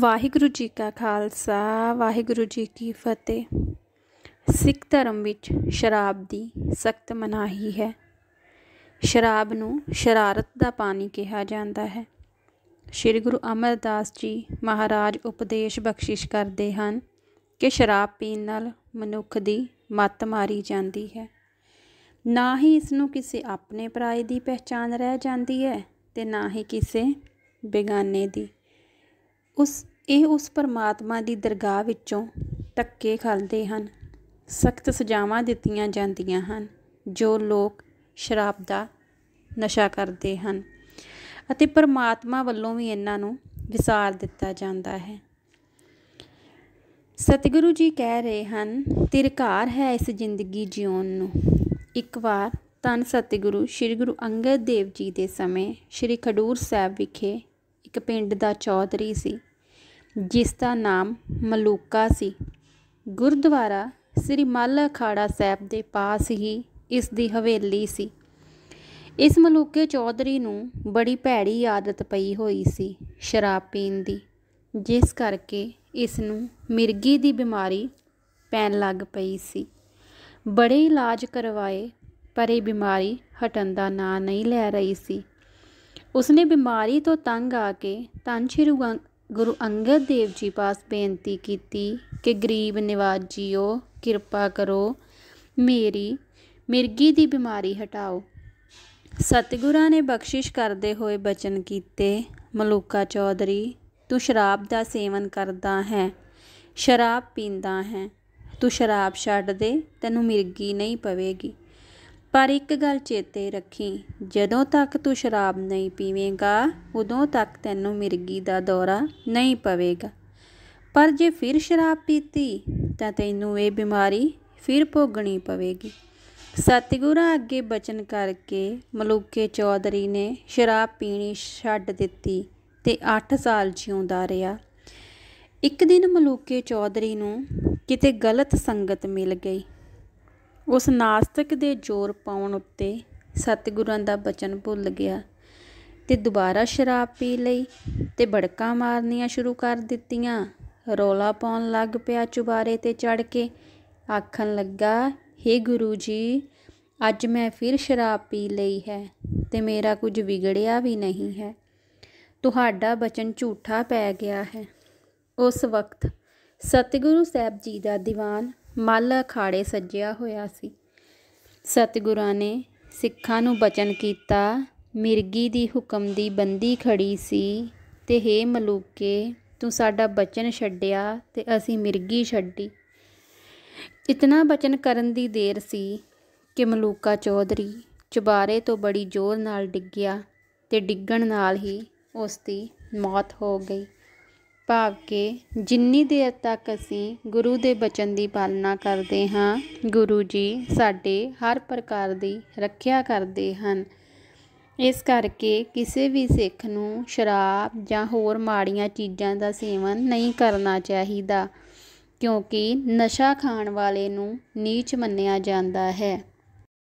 ਵਾਹਿਗੁਰੂ ਜੀ ਕਾ ਖਾਲਸਾ ਵਾਹਿਗੁਰੂ ਜੀ ਕੀ ਫਤਿਹ ਸਿੱਖ ਧਰਮ ਵਿੱਚ ਸ਼ਰਾਬ ਦੀ ਸਖਤ ਮਨਾਹੀ ਹੈ ਸ਼ਰਾਬ ਨੂੰ ਸ਼ਰਾਰਤ ਦਾ ਪਾਣੀ ਕਿਹਾ ਜਾਂਦਾ ਹੈ ਸ੍ਰੀ ਗੁਰੂ ਅਮਰਦਾਸ ਜੀ ਮਹਾਰਾਜ ਉਪਦੇਸ਼ ਬਖਸ਼ਿਸ਼ ਕਰਦੇ ਹਨ ਕਿ ਸ਼ਰਾਬ ਪੀਣ ਨਾਲ ਮਨੁੱਖ ਦੀ ਮੱਤ ਮਾਰੀ ਜਾਂਦੀ ਹੈ ਨਾ ਹੀ ਇਸ ਨੂੰ ਕਿਸੇ ਆਪਣੇ ਪਰਾਏ ਦੀ ਪਛਾਣ ਰਹਿ ਜਾਂਦੀ ਹੈ ਤੇ ਨਾ ਹੀ ਕਿਸੇ ਬੇਗਾਨੇ ਦੀ ਉਸ ਇਹ ਉਸ ਪਰਮਾਤਮਾ ਦੀ ਦਰਗਾਹ ਵਿੱਚੋਂ ਤੱਕੇ ਖਾਂਦੇ ਹਨ ਸਖਤ ਸਜ਼ਾਵਾਂ ਦਿੱਤੀਆਂ ਜਾਂਦੀਆਂ ਹਨ ਜੋ ਲੋਕ ਸ਼ਰਾਬ ਦਾ ਨਸ਼ਾ ਕਰਦੇ ਹਨ ਅਤੇ ਪਰਮਾਤਮਾ ਵੱਲੋਂ ਵੀ ਇਹਨਾਂ ਨੂੰ ਵਿਸਾਰ ਦਿੱਤਾ ਜਾਂਦਾ ਹੈ ਸਤਿਗੁਰੂ ਜੀ ਕਹਿ ਰਹੇ ਹਨ ਤਿਰਕਾਰ ਹੈ ਇਸ ਜ਼ਿੰਦਗੀ ਜਿਉਣ ਨੂੰ ਇੱਕ ਵਾਰ ਤਨ ਸਤਿਗੁਰੂ ਸ੍ਰੀ ਗੁਰੂ ਅੰਗਦ ਦੇਵ ਜੀ ਦੇ ਸਮੇਂ ਸ੍ਰੀ ਖਡੂਰ ਸਾਹਿਬ ਵਿਖੇ ਇੱਕ ਪਿੰਡ ਦਾ ਚੌਧਰੀ ਸੀ ਜਿਸ ਦਾ ਨਾਮ ਮਲੂਕਾ ਸੀ ਗੁਰਦੁਆਰਾ ਸ੍ਰੀ ਮੱਲ ਅਖਾੜਾ ਸਾਹਿਬ ਦੇ ਪਾਸ ਹੀ ਇਸ ਦੀ ਹਵੇਲੀ ਸੀ ਇਸ ਮਲੂਕੇ ਚੌਧਰੀ ਨੂੰ ਬੜੀ ਭੈੜੀ ਆਦਤ ਪਈ ਹੋਈ ਸੀ ਸ਼ਰਾਬ ਪੀਣ ਦੀ ਜਿਸ ਕਰਕੇ ਇਸ ਨੂੰ ਮਿਰਗੀ ਦੀ ਬਿਮਾਰੀ ਪੈਣ ਲੱਗ ਪਈ ਸੀ ਬੜੇ ਇਲਾਜ ਕਰਵਾਏ ਪਰ ਇਹ ਬਿਮਾਰੀ ਹਟਣ ਦਾ ਨਾਂ ਨਹੀਂ ਲੈ ਰਹੀ ਸੀ ਉਸਨੇ ਬਿਮਾਰੀ ਤੋਂ ਤੰਗ ਆ ਕੇ ਧੰਨ ਸ਼੍ਰੀ ਗੁਰੂ ਅੰਗਦ ਦੇਵ ਜੀ ਪਾਸ ਬੇਨਤੀ ਕੀਤੀ ਕਿ ਗਰੀਬ ਨਿਵਾਜ ਜੀਓ ਕਿਰਪਾ ਕਰੋ ਮੇਰੀ ਮਿਰਗੀ ਦੀ ਬਿਮਾਰੀ ਹਟਾਓ ਸਤਿਗੁਰਾਂ ਨੇ ਬਖਸ਼ਿਸ਼ ਕਰਦੇ ਹੋਏ ਬਚਨ ਕੀਤੇ ਮਲੂਕਾ ਚੌਧਰੀ ਤੂੰ ਸ਼ਰਾਬ ਦਾ ਸੇਵਨ ਕਰਦਾ ਹੈ ਸ਼ਰਾਬ ਪੀਂਦਾ ਹੈ ਤੂੰ ਸ਼ਰਾਬ ਛੱਡ ਦੇ ਤੈਨੂੰ ਮਿਰਗੀ ਨਹੀਂ ਪਵੇਗੀ ਪਰ ਇੱਕ ਗੱਲ ਚੇਤੇ ਰੱਖੀ ਜਦੋਂ ਤੱਕ ਤੂੰ ਸ਼ਰਾਬ ਨਹੀਂ ਪੀਵੇਂਗਾ ਉਦੋਂ ਤੱਕ ਤੈਨੂੰ ਮਿਰਗੀ ਦਾ ਦੌਰਾ ਨਹੀਂ ਪਵੇਗਾ ਪਰ ਜੇ ਫਿਰ ਸ਼ਰਾਬ ਪੀਤੀ ਤਾਂ ਤੈਨੂੰ ਇਹ ਬਿਮਾਰੀ ਫਿਰ ਭੋਗਣੀ ਪਵੇਗੀ ਸਤਿਗੁਰਾਂ ਅੱਗੇ ਬਚਨ ਕਰਕੇ ਮਲੂਕੇ ਚੌਧਰੀ ਨੇ ਸ਼ਰਾਬ ਪੀਣੀ ਛੱਡ ਦਿੱਤੀ ਤੇ 8 ਸਾਲ ਜਿਉਂਦਾ ਰਿਹਾ ਇੱਕ ਦਿਨ ਮਲੂਕੇ ਚੌਧਰੀ ਨੂੰ ਕਿਤੇ ਗਲਤ ਸੰਗਤ ਮਿਲ ਗਈ ਉਸ ਨਾਸਤਿਕ ਦੇ ਜ਼ੋਰ ਪਾਉਣ ਉੱਤੇ ਸਤਿਗੁਰਾਂ ਦਾ ਬਚਨ ਭੁੱਲ ਗਿਆ ਤੇ ਦੁਬਾਰਾ ਸ਼ਰਾਬ ਪੀ ਲਈ ਤੇ ਬੜਕਾਂ ਮਾਰਨੀਆਂ ਸ਼ੁਰੂ ਕਰ ਦਿੱਤੀਆਂ ਰੋਲਾ ਪਾਉਣ ਲੱਗ ਪਿਆ ਚੁਬਾਰੇ ਤੇ ਚੜ ਕੇ ਆਖਣ ਲੱਗਾ हे ਗੁਰੂ ਜੀ ਅੱਜ ਮੈਂ ਫਿਰ ਸ਼ਰਾਬ ਪੀ ਲਈ ਹੈ ਤੇ ਮੇਰਾ ਕੁਝ ਵਿਗੜਿਆ ਵੀ ਨਹੀਂ ਹੈ ਤੁਹਾਡਾ ਬਚਨ ਝੂਠਾ ਪੈ ਗਿਆ ਹੈ ਉਸ ਵਕਤ ਸਤਿਗੁਰੂ ਸਾਹਿਬ ਜੀ ਦਾ ਦੀਵਾਨ ਮੱਲ ਅਖਾੜੇ ਸੱਜਿਆ ਹੋਇਆ ਸੀ ਸਤਿਗੁਰਾਂ ਨੇ ਸਿੱਖਾਂ ਨੂੰ ਬਚਨ ਕੀਤਾ ਮਿਰਗੀ ਦੀ ਹੁਕਮ ਦੀ ਬੰਦੀ ਖੜੀ ਸੀ ਤੇ ਹੇ ਮਲੂਕੇ ਤੂੰ ਸਾਡਾ ਬਚਨ ਛੱਡਿਆ ਤੇ ਅਸੀਂ ਮਿਰਗੀ ਛੱਡੀ ਇਤਨਾ ਬਚਨ ਕਰਨ ਦੀ ਦੇਰ ਸੀ ਕਿ ਮਲੂਕਾ ਚੌਧਰੀ ਚਬਾਰੇ ਤੋਂ ਬੜੀ ਜ਼ੋਰ ਨਾਲ ਡਿੱਗਿਆ ਤੇ ਡਿੱਗਣ ਨਾਲ ਹੀ ਉਸ ਦੀ ਮੌਤ ਹੋ ਗਈ ਭਾਵ ਕਿ ਜਿੰਨੀ ਦੇਰ ਤੱਕ ਅਸੀਂ ਗੁਰੂ ਦੇ ਬਚਨ ਦੀ ਪਾਲਣਾ ਕਰਦੇ ਹਾਂ ਗੁਰੂ ਜੀ ਸਾਡੇ ਹਰ ਪ੍ਰਕਾਰ ਦੀ ਰੱਖਿਆ ਕਰਦੇ ਹਨ ਇਸ ਕਰਕੇ ਕਿਸੇ ਵੀ ਸਿੱਖ ਨੂੰ ਸ਼ਰਾਬ ਜਾਂ ਹੋਰ ਮਾੜੀਆਂ ਚੀਜ਼ਾਂ ਦਾ ਸੇਵਨ ਨਹੀਂ ਕਰਨਾ ਚਾਹੀਦਾ ਕਿਉਂਕਿ ਨਸ਼ਾ ਖਾਣ ਵਾਲੇ ਨੂੰ ਨੀਚ ਮੰਨਿਆ ਜਾਂਦਾ ਹੈ